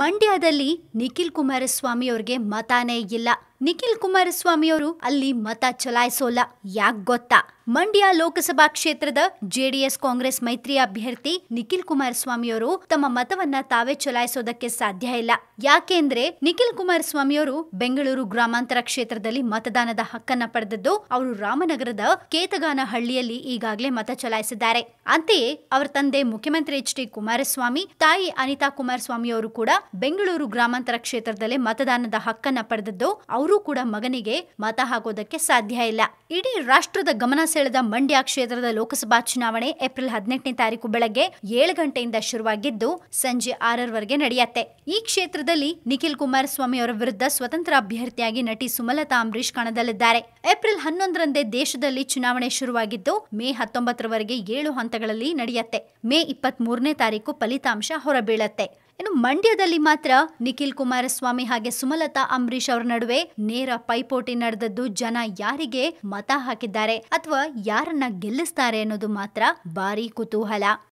ಮಂಡ್ಯದಲ್ಲಿ ನಿಖಿಲ್ ಕುಮಾರಸ್ವಾಮಿ ಮತಾನೇ ಇಲ್ಲ ನಿಖಿಲ್ ಕುಮಾರಸ್ವಾಮಿಯವರು ಅಲ್ಲಿ ಮತ ಚಲಾಯಿಸೋಲ್ಲ ಯಾಕೆ ಗೊತ್ತಾ ಮಂಡ್ಯ ಲೋಕಸಭಾ ಕ್ಷೇತ್ರದ ಜೆಡಿಎಸ್ ಕಾಂಗ್ರೆಸ್ ಮೈತ್ರಿ ಅಭ್ಯರ್ಥಿ ನಿಖಿಲ್ ಕುಮಾರಸ್ವಾಮಿಯವರು ತಮ್ಮ ಮತವನ್ನ ತಾವೇ ಚಲಾಯಿಸೋದಕ್ಕೆ ಸಾಧ್ಯ ಇಲ್ಲ ಯಾಕೆಂದ್ರೆ ನಿಖಿಲ್ ಕುಮಾರಸ್ವಾಮಿಯವರು ಬೆಂಗಳೂರು ಗ್ರಾಮಾಂತರ ಕ್ಷೇತ್ರದಲ್ಲಿ ಮತದಾನದ ಹಕ್ಕನ್ನ ಪಡೆದದ್ದು ಅವರು ರಾಮನಗರದ ಕೇತಗಾನ ಹಳ್ಳಿಯಲ್ಲಿ ಈಗಾಗಲೇ ಮತ ಚಲಾಯಿಸಿದ್ದಾರೆ ಅಂತೆಯೇ ಅವರ ತಂದೆ ಮುಖ್ಯಮಂತ್ರಿ ಎಚ್ ಡಿ ಕುಮಾರಸ್ವಾಮಿ ತಾಯಿ ಅನಿತಾ ಕುಮಾರಸ್ವಾಮಿಯವರು ಕೂಡ ಬೆಂಗಳೂರು ಗ್ರಾಮಾಂತರ ಕ್ಷೇತ್ರದಲ್ಲಿ ಮತದಾನದ ಹಕ್ಕನ್ನ ಪಡೆದದ್ದು ಅವರು ಅವರು ಕೂಡ ಮಗನಿಗೆ ಮತ ಹಾಕೋದಕ್ಕೆ ಸಾಧ್ಯ ಇಲ್ಲ ಇಡೀ ರಾಷ್ಟ್ರದ ಗಮನ ಸೆಳೆದ ಮಂಡ್ಯ ಕ್ಷೇತ್ರದ ಲೋಕಸಭಾ ಚುನಾವಣೆ ಏಪ್ರಿಲ್ ಹದಿನೆಂಟನೇ ತಾರೀಕು ಬೆಳಗ್ಗೆ ಏಳು ಗಂಟೆಯಿಂದ ಶುರುವಾಗಿದ್ದು ಸಂಜೆ ಆರರವರೆಗೆ ನಡೆಯುತ್ತೆ ಈ ಕ್ಷೇತ್ರದಲ್ಲಿ ನಿಖಿಲ್ ಕುಮಾರಸ್ವಾಮಿ ಅವರ ವಿರುದ್ಧ ಸ್ವತಂತ್ರ ಅಭ್ಯರ್ಥಿಯಾಗಿ ನಟಿ ಸುಮಲತಾ ಅಂಬರೀಶ್ ಕಣದಲ್ಲಿದ್ದಾರೆ ಏಪ್ರಿಲ್ ಹನ್ನೊಂದರಂದೇ ದೇಶದಲ್ಲಿ ಚುನಾವಣೆ ಶುರುವಾಗಿದ್ದು ಮೇ ಹತ್ತೊಂಬತ್ತರವರೆಗೆ ಏಳು ಹಂತಗಳಲ್ಲಿ ನಡೆಯುತ್ತೆ ಮೇ ಇಪ್ಪತ್ತ್ ಮೂರನೇ ತಾರೀಕು ಫಲಿತಾಂಶ ಹೊರಬೀಳತ್ತೆ ಇನ್ನು ಮಂಡ್ಯದಲ್ಲಿ ಮಾತ್ರ ನಿಖಿಲ್ ಕುಮಾರಸ್ವಾಮಿ ಹಾಗೆ ಸುಮಲತಾ ಅಂಬರೀಶ್ ಅವರ ನಡುವೆ ನೇರ ಪೈಪೋಟಿ ನಡೆದದ್ದು ಜನ ಯಾರಿಗೆ ಮತ ಹಾಕಿದ್ದಾರೆ ಅಥವಾ ಯಾರನ್ನ ಗೆಲ್ಲಿಸ್ತಾರೆ ಅನ್ನೋದು ಮಾತ್ರ ಭಾರಿ ಕುತೂಹಲ